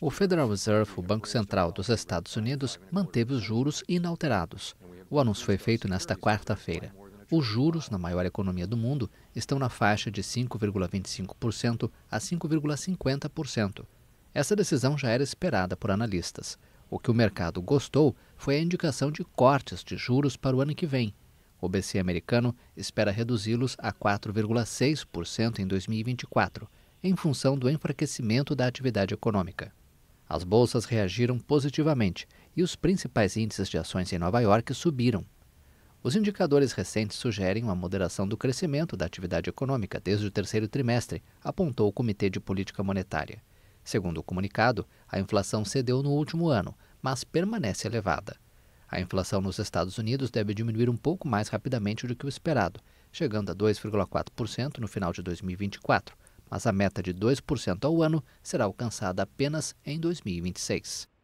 O Federal Reserve, o Banco Central dos Estados Unidos, manteve os juros inalterados. O anúncio foi feito nesta quarta-feira. Os juros na maior economia do mundo estão na faixa de 5,25% a 5,50%. Essa decisão já era esperada por analistas. O que o mercado gostou foi a indicação de cortes de juros para o ano que vem. O BC americano espera reduzi-los a 4,6% em 2024 em função do enfraquecimento da atividade econômica. As bolsas reagiram positivamente e os principais índices de ações em Nova York subiram. Os indicadores recentes sugerem uma moderação do crescimento da atividade econômica desde o terceiro trimestre, apontou o Comitê de Política Monetária. Segundo o comunicado, a inflação cedeu no último ano, mas permanece elevada. A inflação nos Estados Unidos deve diminuir um pouco mais rapidamente do que o esperado, chegando a 2,4% no final de 2024, mas a meta de 2% ao ano será alcançada apenas em 2026.